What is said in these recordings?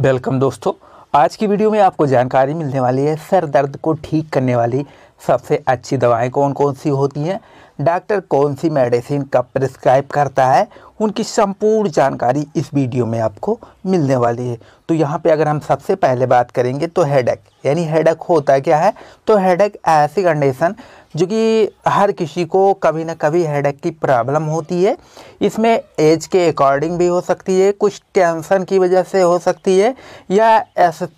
welcome दोस्तों आज की वीडियो में आपको जानकारी मिलने वाली है सर दर्द को ठीक करने वाली सबसे अच्छी दवाएं कौन कौन सी होती हैं डॉक्टर कौन सी मेडिसिन कब प्रिस्क्राइब करता है उनकी संपूर्ण जानकारी इस वीडियो में आपको मिलने वाली है तो यहाँ पे अगर हम सबसे पहले बात करेंगे तो हेडक यानी हेडक होता क्या है तो हेडक ऐसी कंडीशन जो कि हर किसी को कभी ना कभी हेडक की प्रॉब्लम होती है इसमें एज के अकॉर्डिंग भी हो सकती है कुछ टेंसन की वजह से हो सकती है या ऐसा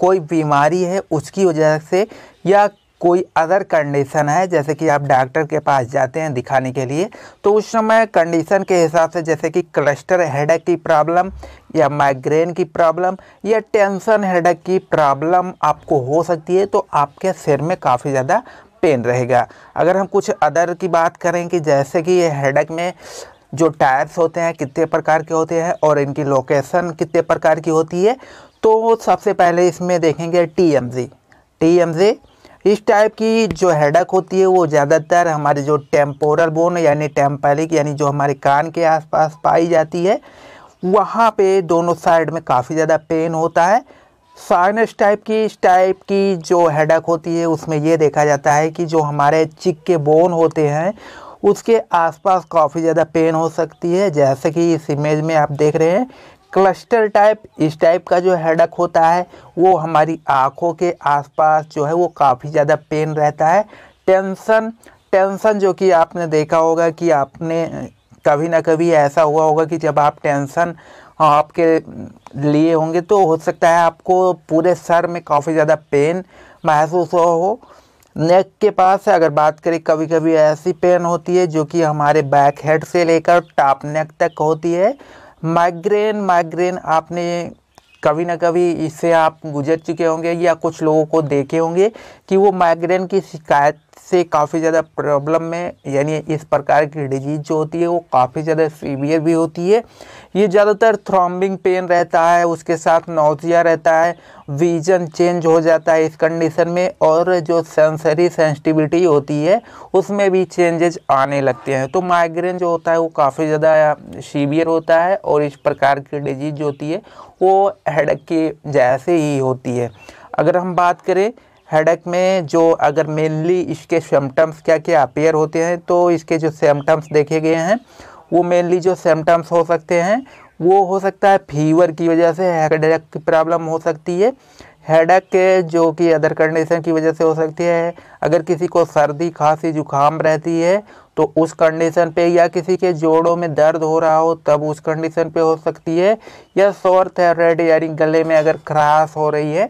कोई बीमारी है उसकी वजह से या कोई अदर कंडीशन है जैसे कि आप डॉक्टर के पास जाते हैं दिखाने के लिए तो उस समय कंडीशन के हिसाब से जैसे कि क्लस्टर हेडक की प्रॉब्लम या माइग्रेन की प्रॉब्लम या टेंशन हेडक की प्रॉब्लम आपको हो सकती है तो आपके सिर में काफ़ी ज़्यादा पेन रहेगा अगर हम कुछ अदर की बात करें कि जैसे कि ये हेडक में जो टायर्स होते हैं कितने प्रकार के होते हैं और इनकी लोकेशन कितने प्रकार की होती है तो सबसे पहले इसमें देखेंगे T M G T M G इस टाइप की जो हेडक होती है वो ज़्यादातर हमारे जो टेम्पोरल बोन यानी टेम्परिक यानी जो हमारे कान के आसपास पाई जाती है वहाँ पे दोनों साइड में काफ़ी ज़्यादा पेन होता है साइनस टाइप की इस टाइप की जो हेडक होती है उसमें ये देखा जाता है कि जो हमारे चिक के बोन होते हैं उसके आसपास काफ़ी ज़्यादा पेन हो सकती है जैसे कि इस इमेज में आप देख रहे हैं क्लस्टर टाइप इस टाइप का जो हेडक होता है वो हमारी आँखों के आसपास जो है वो काफ़ी ज़्यादा पेन रहता है टेंसन टेंसन जो कि आपने देखा होगा कि आपने कभी ना कभी ऐसा हुआ होगा कि जब आप टेंसन आपके लिए होंगे तो हो सकता है आपको पूरे सर में काफ़ी ज़्यादा पेन महसूस हो, हो नेक के पास से अगर बात करें कभी कभी ऐसी पेन होती है जो कि हमारे बैक हेड से लेकर टॉप नेक तक होती है माइग्रेन माइग्रेन आपने कभी ना कभी इससे आप गुजर चुके होंगे या कुछ लोगों को देखे होंगे कि वो माइग्रेन की शिकायत से काफ़ी ज़्यादा प्रॉब्लम में यानी इस प्रकार की डिजीज जो होती है वो काफ़ी ज़्यादा सीवियर भी होती है ये ज़्यादातर थ्रॉम्बिंग पेन रहता है उसके साथ नोजिया रहता है विजन चेंज हो जाता है इस कंडीशन में और जो सेंसरी सेंसिटिविटी होती है उसमें भी चेंजेज आने लगते हैं तो माइग्रेन जो होता है वो काफ़ी ज़्यादा सीवियर होता है और इस प्रकार की डिजीज जो होती है वो हेडक की जैसे ही होती है अगर हम बात करें हेडक में जो अगर मेनली इसके सिम्टम्स क्या क्या अपेयर होते हैं तो इसके जो सिम्टम्स देखे गए हैं वो मेनली जो सिम्टम्स हो सकते हैं वो हो सकता है फीवर की वजह से हेडेक की प्रॉब्लम हो सकती है हेडक जो कि अदर कंडीशन की वजह से हो सकती है अगर किसी को सर्दी खांसी जुकाम रहती है तो उस कंडीशन पे या किसी के जोड़ों में दर्द हो रहा हो तब उस कंडीशन पे हो सकती है या शोर थैरेड यानी गले में अगर खराश हो रही है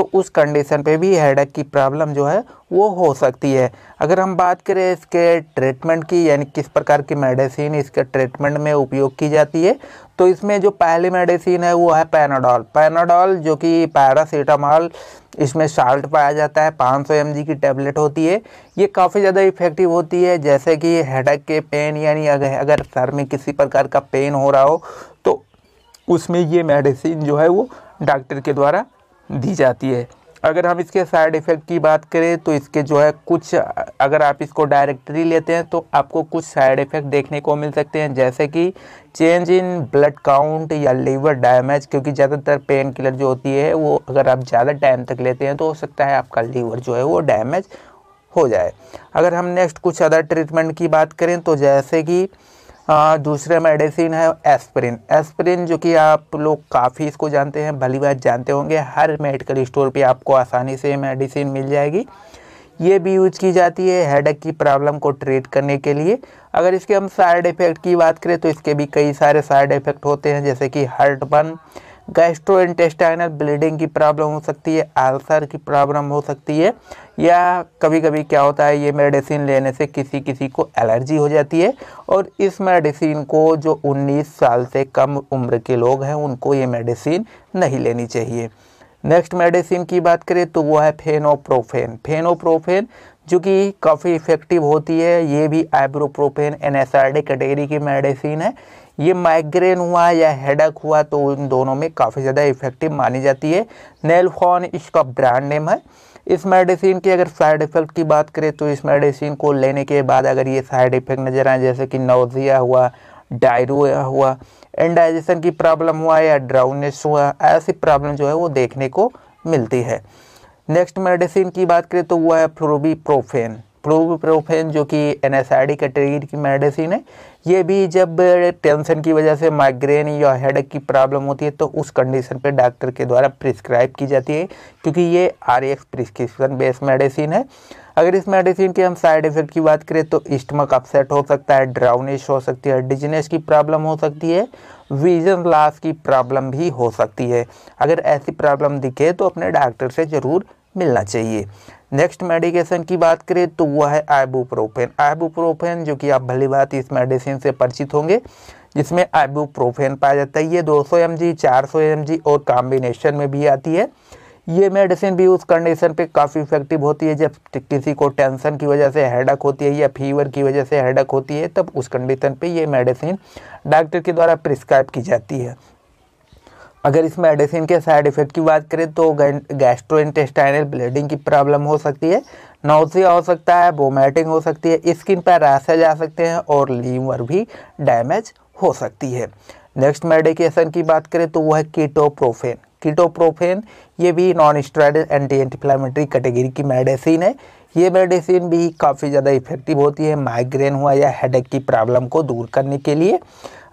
तो उस कंडीशन पे भी हेडक की प्रॉब्लम जो है वो हो सकती है अगर हम बात करें इसके ट्रीटमेंट की यानी किस प्रकार की मेडिसिन इसके ट्रीटमेंट में उपयोग की जाती है तो इसमें जो पहली मेडिसिन है वो है पैनाडॉल पैनाडॉल जो कि पैरासीटामॉल इसमें साल्ट पाया जाता है 500 सौ की टेबलेट होती है ये काफ़ी ज़्यादा इफेक्टिव होती है जैसे कि हेडक के पेन यानी अगर सर में किसी प्रकार का पेन हो रहा हो तो उसमें ये मेडिसिन जो है वो डॉक्टर के द्वारा दी जाती है अगर हम इसके साइड इफ़ेक्ट की बात करें तो इसके जो है कुछ अगर आप इसको डायरेक्टली लेते हैं तो आपको कुछ साइड इफ़ेक्ट देखने को मिल सकते हैं जैसे कि चेंज इन ब्लड काउंट या लीवर डैमेज क्योंकि ज़्यादातर पेन किलर जो होती है वो अगर आप ज़्यादा टाइम तक लेते हैं तो हो सकता है आपका लीवर जो है वो डैमेज हो जाए अगर हम नेक्स्ट कुछ अदर ट्रीटमेंट की बात करें तो जैसे कि दूसरे मेडिसिन है एस्प्रिन एस्प्रिन जो कि आप लोग काफ़ी इसको जानते हैं भली बात जानते होंगे हर मेडिकल स्टोर पे आपको आसानी से मेडिसिन मिल जाएगी ये भी यूज की जाती है हेडक की प्रॉब्लम को ट्रीट करने के लिए अगर इसके हम साइड इफ़ेक्ट की बात करें तो इसके भी कई सारे साइड इफ़ेक्ट होते हैं जैसे कि heartburn gastrointestinal bleeding की प्रॉब्लम हो सकती है अल्सर की प्रॉब्लम हो सकती है या कभी कभी क्या होता है ये मेडिसिन लेने से किसी किसी को एलर्जी हो जाती है और इस मेडिसिन को जो 19 साल से कम उम्र के लोग हैं उनको ये मेडिसिन नहीं लेनी चाहिए नेक्स्ट मेडिसिन की बात करें तो वो है फेनोप्रोफेन फेनोप्रोफेन जो कि काफ़ी इफ़ेक्टिव होती है ये भी आइब्रोप्रोफेन एन कैटेगरी की मेडिसिन है ये माइग्रेन हुआ या हेडक हुआ तो उन दोनों में काफ़ी ज़्यादा इफेक्टिव मानी जाती है नेलफॉन इसका ब्रांड नेम है इस मेडिसिन की अगर साइड इफ़ेक्ट की बात करें तो इस मेडिसिन को लेने के बाद अगर ये साइड इफ़ेक्ट नज़र आए जैसे कि नोजिया हुआ डायरिया हुआ इंडाइजेशन की प्रॉब्लम हुआ या ड्राउनेस हुआ ऐसी प्रॉब्लम जो है वो देखने को मिलती है नेक्स्ट मेडिसिन की बात करें तो वो है फ्लोबी प्रोफेन प्रोबुप्रोफेन जो कि N S I D category की मेडिसिन है ये भी जब टेंशन की वजह से माइग्रेन या हेडक की प्रॉब्लम होती है तो उस कंडीशन पे डॉक्टर के द्वारा प्रिस्क्राइब की जाती है क्योंकि ये R X prescription based medicine है अगर इस मेडिसिन के हम साइड इफेक्ट की बात करें तो स्टमक अपसेट हो सकता है ड्राउनिश हो सकती है डिजनेस की प्रॉब्लम हो सकती है विजन लॉस की प्रॉब्लम भी हो सकती है अगर ऐसी प्रॉब्लम दिखे तो अपने डॉक्टर से ज़रूर मिलना चाहिए नेक्स्ट मेडिकेशन की बात करें तो वह है आइबुप्रोफेन आइबुप्रोफेन जो कि आप भली बात इस मेडिसिन से परिचित होंगे जिसमें आइबुप्रोफेन पाया जाता है ये 200 एम जी चार और कॉम्बिनेशन में भी आती है ये मेडिसिन भी उस कंडीशन पे काफ़ी इफेक्टिव होती है जब किसी को टेंशन की वजह से हेडक होती है या फीवर की वजह से हेडक होती है तब उस कंडीशन पे ये मेडिसिन डॉक्टर के द्वारा प्रिस्क्राइब की जाती है अगर इस मेडिसिन के साइड इफेक्ट की बात करें तो गैस्ट्रो इंटेस्टाइनल ब्लीडिंग की प्रॉब्लम हो सकती है नौसिया हो सकता है वोमेटिंग हो सकती है स्किन पर रैसेज आ सकते हैं और लीवर भी डैमेज हो सकती है नेक्स्ट मेडिकेशन की बात करें तो वो है कीटोप्रोफेन कीटोप्रोफेन ये भी non steroid anti anti inflammatory category की मेडिसिन है ये मेडिसिन भी काफ़ी ज़्यादा इफेक्टिव होती है माइग्रेन हुआ या हेडेक की प्रॉब्लम को दूर करने के लिए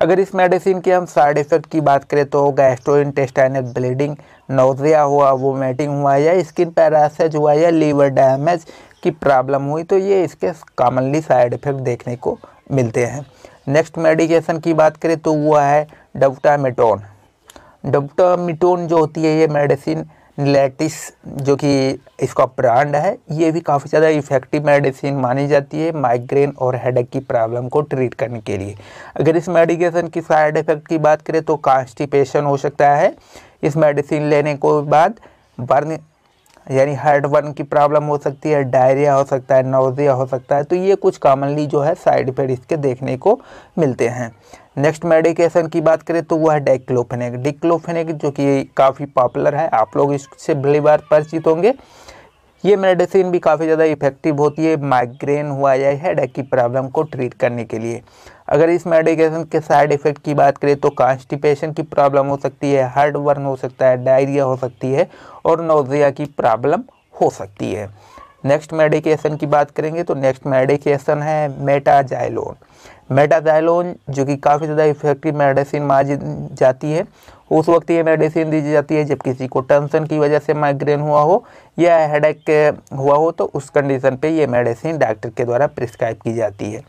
अगर इस मेडिसिन के हम साइड इफ़ेक्ट की बात करें तो गैस्ट्रो इंटेस्टाइनल ब्लीडिंग नोजिया हुआ वोमेटिंग हुआ या स्किन पैरासज हुआ या लीवर डैमेज की प्रॉब्लम हुई तो ये इसके कॉमनली साइड इफ़ेक्ट देखने को मिलते हैं नेक्स्ट मेडिकेशन की बात करें तो वो है डबटामेटोन डोप्टामिटोन जो होती है ये मेडिसिन लेटिस जो कि इसका ब्रांड है ये भी काफ़ी ज़्यादा इफ़ेक्टिव मेडिसिन मानी जाती है माइग्रेन और हेडेक की प्रॉब्लम को ट्रीट करने के लिए अगर इस मेडिकेशन की साइड इफ़ेक्ट की बात करें तो कॉन्स्टिपेशन हो सकता है इस मेडिसिन लेने को बाद बर्न यानी हार्ट वर्न की प्रॉब्लम हो सकती है डायरिया हो सकता है नोजिया हो सकता है तो ये कुछ कॉमनली जो है साइड इफेक्ट इसके देखने को मिलते हैं नेक्स्ट मेडिकेशन की बात करें तो वो है डेक्लोफेनिक डेक्लोफेनिक जो कि काफ़ी पॉपुलर है आप लोग इससे भली बार परिचित होंगे ये मेडिसिन भी काफ़ी ज़्यादा इफ़ेक्टिव होती है माइग्रेन हुआ या हेड की प्रॉब्लम को ट्रीट करने के लिए अगर इस मेडिकेशन के साइड इफ़ेक्ट की बात करें तो कॉन्स्टिपेशन की प्रॉब्लम हो सकती है हार्ट वर्न हो सकता है डायरिया हो सकती है और नोजिया की प्रॉब्लम हो सकती है नेक्स्ट मेडिकेशन की बात करेंगे तो नेक्स्ट मेडिकेशन है मेटाजाइलोन मेटाजाइलोन जो कि काफ़ी ज़्यादा इफेक्टिव मेडिसिन मानी जाती है उस वक्त ये मेडिसिन दी जाती है जब किसी को टेंशन की वजह से माइग्रेन हुआ हो या हेडेक हुआ हो तो उस कंडीशन पे ये मेडिसिन डॉक्टर के द्वारा प्रिस्क्राइब की जाती है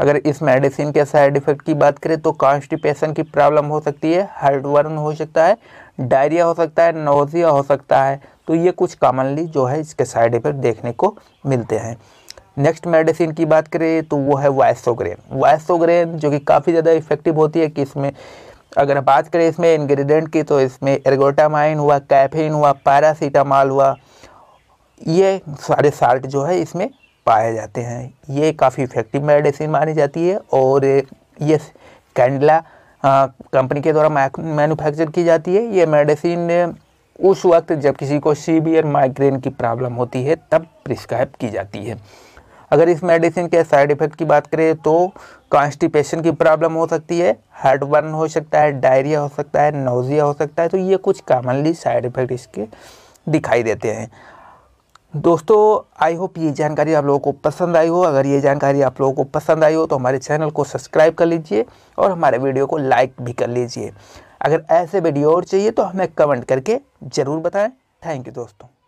अगर इस मेडिसिन के साइड इफ़ेक्ट की बात करें तो कॉन्स्टिपेशन की प्रॉब्लम हो सकती है वर्न हो सकता है डायरिया हो सकता है नोजिया हो सकता है तो ये कुछ कॉमनली जो है इसके साइड इफेक्ट देखने को मिलते हैं नेक्स्ट मेडिसिन की बात करें तो वो है वायसोग्रेन वायसोग्रेन जो कि काफ़ी ज़्यादा इफेक्टिव होती है कि इसमें अगर बात करें इसमें इन्ग्रीडियंट की तो इसमें एर्गोटामाइन हुआ कैफीन हुआ पैरासीटामॉल हुआ ये सारे साल्ट जो है इसमें पाए जाते हैं ये काफ़ी इफेक्टिव मेडिसिन मानी जाती है और ये कैंडला हाँ, कंपनी के द्वारा मैनुफैक्चर की जाती है ये मेडिसिन उस वक्त जब किसी को सीवियर माइग्रेन की प्रॉब्लम होती है तब प्रिस्क्राइब की जाती है अगर इस मेडिसिन के साइड इफ़ेक्ट की बात करें तो कॉन्स्टिपेशन की प्रॉब्लम हो सकती है हार्ट बर्न हो सकता है डायरिया हो सकता है नोजिया हो सकता है तो ये कुछ कॉमनली साइड इफ़ेक्ट इसके दिखाई देते हैं दोस्तों आई होप ये जानकारी आप लोगों को पसंद आई हो अगर ये जानकारी आप लोगों को पसंद आई हो तो हमारे चैनल को सब्सक्राइब कर लीजिए और हमारे वीडियो को लाइक भी कर लीजिए अगर ऐसे वीडियो और चाहिए तो हमें कमेंट करके ज़रूर बताएं थैंक यू दोस्तों